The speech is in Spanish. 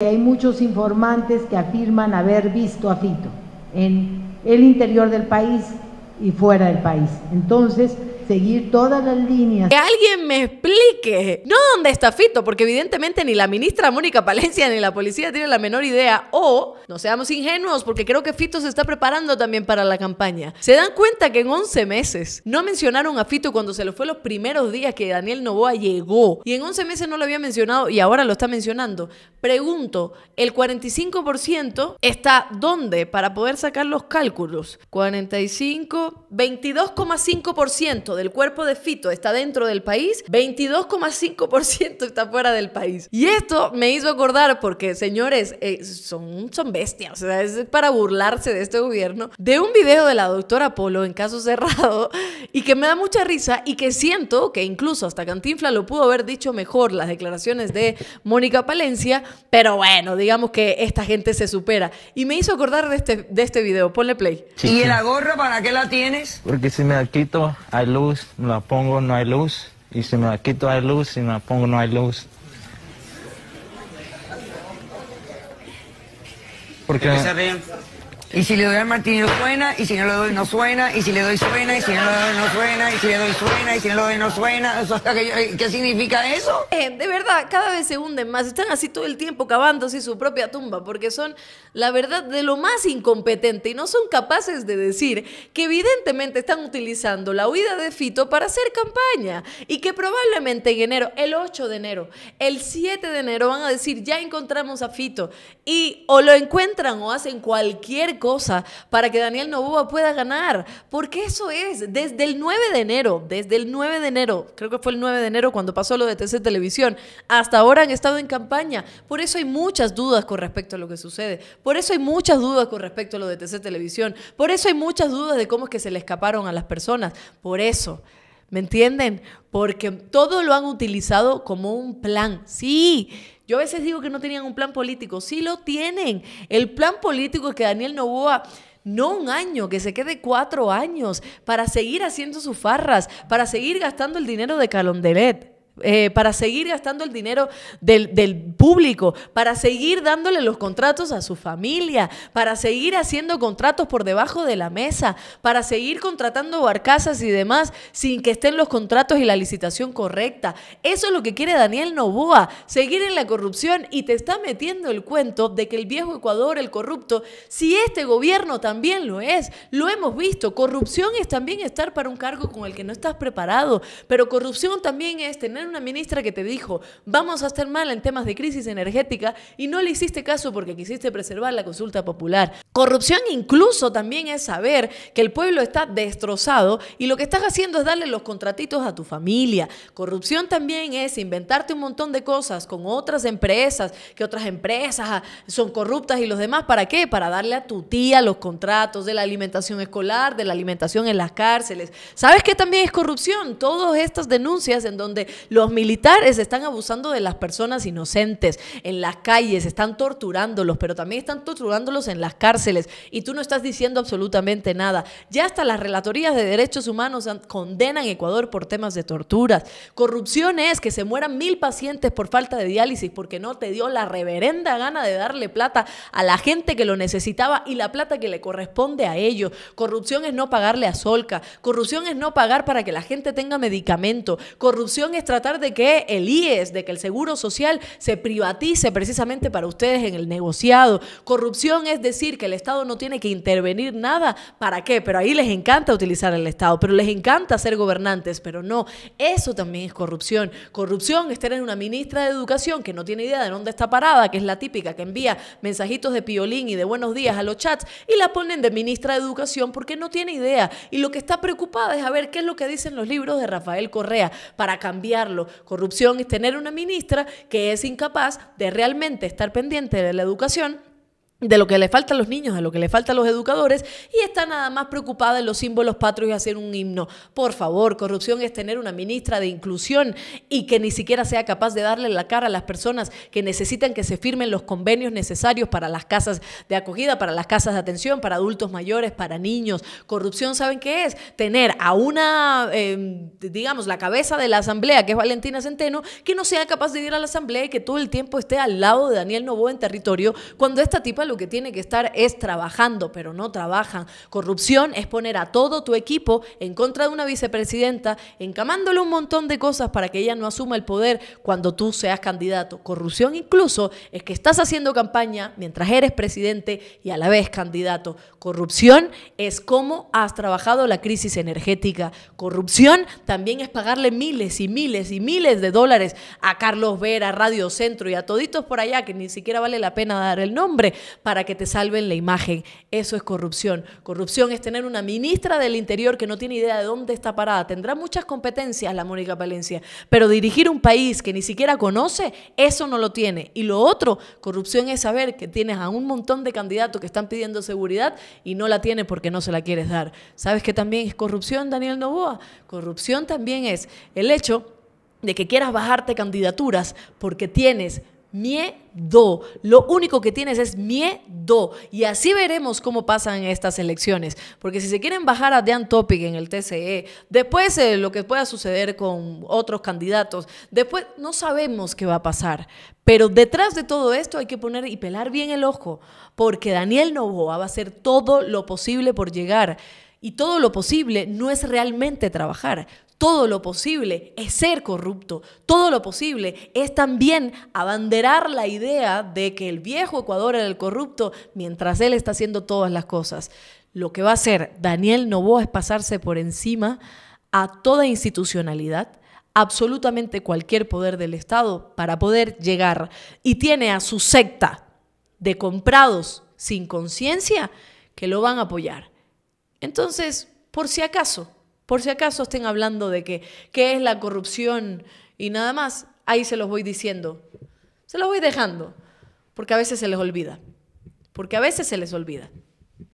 Hay muchos informantes que afirman haber visto a Fito en el interior del país y fuera del país. Entonces, seguir todas las líneas. Que alguien me explique, no dónde está Fito, porque evidentemente ni la ministra Mónica Palencia ni la policía tienen la menor idea, o no seamos ingenuos, porque creo que Fito se está preparando también para la campaña. ¿Se dan cuenta que en 11 meses no mencionaron a Fito cuando se lo fue los primeros días que Daniel Novoa llegó? Y en 11 meses no lo había mencionado y ahora lo está mencionando. Pregunto, ¿el 45% está dónde para poder sacar los cálculos? 45, 22,5% del cuerpo de Fito está dentro del país, 22,5% está fuera del país. Y esto me hizo acordar, porque señores, eh, son, son bestias, o sea, es para burlarse de este gobierno, de un video de la doctora Polo en caso cerrado y que me da mucha risa y que siento que incluso hasta Cantinfla lo pudo haber dicho mejor las declaraciones de Mónica Palencia, pero bueno, digamos que esta gente se supera. Y me hizo acordar de este, de este video, ponle play. ¿Y la gorra para qué la tienes? Porque si me la quito, hay luz me la pongo, no hay luz. Y si me la quito hay luz, si me la pongo no hay luz. Porque... Y si le doy al Martín suena, y si no le doy no suena, y si le doy suena, y si no le doy no suena, y si le doy suena, y si no le doy no suena. ¿Qué significa eso? Eh, de verdad, cada vez se hunden más. Están así todo el tiempo cavándose su propia tumba, porque son, la verdad, de lo más incompetente y no son capaces de decir que evidentemente están utilizando la huida de Fito para hacer campaña y que probablemente en enero, el 8 de enero, el 7 de enero van a decir, ya encontramos a Fito y o lo encuentran o hacen cualquier cosa para que Daniel Novoa pueda ganar, porque eso es desde el 9 de enero, desde el 9 de enero, creo que fue el 9 de enero cuando pasó lo de TC Televisión, hasta ahora han estado en campaña, por eso hay muchas dudas con respecto a lo que sucede, por eso hay muchas dudas con respecto a lo de TC Televisión, por eso hay muchas dudas de cómo es que se le escaparon a las personas, por eso ¿Me entienden? Porque todo lo han utilizado como un plan. Sí, yo a veces digo que no tenían un plan político. Sí lo tienen. El plan político es que Daniel Novoa, no un año, que se quede cuatro años para seguir haciendo sus farras, para seguir gastando el dinero de Calondelet. Eh, para seguir gastando el dinero del, del, público, para seguir dándole los contratos a su familia, para seguir haciendo contratos por debajo de la mesa, para seguir contratando barcazas y demás sin que estén los contratos y la licitación correcta. Eso es lo que quiere Daniel Novoa, seguir en la corrupción y te está metiendo el cuento de que el viejo Ecuador, el corrupto, si este gobierno también lo es, lo hemos visto, corrupción es también estar para un cargo con el que no estás preparado, pero corrupción también es tener una ministra que te dijo, vamos a estar mal en temas de crisis energética y no le hiciste caso porque quisiste preservar la consulta popular. Corrupción incluso también es saber que el pueblo está destrozado y lo que estás haciendo es darle los contratitos a tu familia. Corrupción también es inventarte un montón de cosas con otras empresas, que otras empresas ah, son corruptas y los demás, ¿para qué? Para darle a tu tía los contratos de la alimentación escolar, de la alimentación en las cárceles. ¿Sabes qué también es corrupción? Todas estas denuncias en donde los militares están abusando de las personas inocentes en las calles, están torturándolos, pero también están torturándolos en las cárceles y tú no estás diciendo absolutamente nada. Ya hasta las relatorías de derechos humanos condenan a Ecuador por temas de torturas. Corrupción es que se mueran mil pacientes por falta de diálisis porque no te dio la reverenda gana de darle plata a la gente que lo necesitaba y la plata que le corresponde a ellos. Corrupción es no pagarle a Solca. Corrupción es no pagar para que la gente tenga medicamento. Corrupción es tratar de que el IES, de que el Seguro Social se privatice precisamente para ustedes en el negociado. Corrupción es decir que el Estado no tiene que intervenir nada. ¿Para qué? Pero ahí les encanta utilizar el Estado, pero les encanta ser gobernantes, pero no. Eso también es corrupción. Corrupción es tener una ministra de Educación que no tiene idea de dónde está parada, que es la típica que envía mensajitos de piolín y de buenos días a los chats y la ponen de ministra de Educación porque no tiene idea. Y lo que está preocupada es a ver qué es lo que dicen los libros de Rafael Correa para cambiar corrupción es tener una ministra que es incapaz de realmente estar pendiente de la educación de lo que le falta a los niños, de lo que le falta a los educadores, y está nada más preocupada en los símbolos patrios y hacer un himno. Por favor, corrupción es tener una ministra de inclusión y que ni siquiera sea capaz de darle la cara a las personas que necesitan que se firmen los convenios necesarios para las casas de acogida, para las casas de atención, para adultos mayores, para niños. Corrupción, ¿saben qué es? Tener a una, em, digamos, la cabeza de la asamblea, que es Valentina Centeno, que no sea capaz de ir a la asamblea y que todo el tiempo esté al lado de Daniel Novoa en territorio, cuando esta tipa lo que tiene que estar es trabajando, pero no trabajan. Corrupción es poner a todo tu equipo en contra de una vicepresidenta, encamándole un montón de cosas para que ella no asuma el poder cuando tú seas candidato. Corrupción incluso es que estás haciendo campaña mientras eres presidente y a la vez candidato. Corrupción es cómo has trabajado la crisis energética. Corrupción también es pagarle miles y miles y miles de dólares a Carlos Vera, Radio Centro y a toditos por allá que ni siquiera vale la pena dar el nombre para que te salven la imagen. Eso es corrupción. Corrupción es tener una ministra del Interior que no tiene idea de dónde está parada. Tendrá muchas competencias la Mónica Palencia, pero dirigir un país que ni siquiera conoce, eso no lo tiene. Y lo otro, corrupción es saber que tienes a un montón de candidatos que están pidiendo seguridad y no la tienes porque no se la quieres dar. ¿Sabes qué también es corrupción, Daniel Novoa? Corrupción también es el hecho de que quieras bajarte candidaturas porque tienes miedo. Lo único que tienes es miedo. Y así veremos cómo pasan estas elecciones. Porque si se quieren bajar a Dan Topic en el TCE, después eh, lo que pueda suceder con otros candidatos, después no sabemos qué va a pasar. Pero detrás de todo esto hay que poner y pelar bien el ojo, porque Daniel Novoa va a hacer todo lo posible por llegar. Y todo lo posible no es realmente trabajar. Todo lo posible es ser corrupto. Todo lo posible es también abanderar la idea de que el viejo Ecuador era el corrupto mientras él está haciendo todas las cosas. Lo que va a hacer Daniel Novoa es pasarse por encima a toda institucionalidad, absolutamente cualquier poder del Estado para poder llegar y tiene a su secta de comprados sin conciencia que lo van a apoyar. Entonces, por si acaso, por si acaso estén hablando de qué es la corrupción y nada más, ahí se los voy diciendo. Se los voy dejando, porque a veces se les olvida. Porque a veces se les olvida.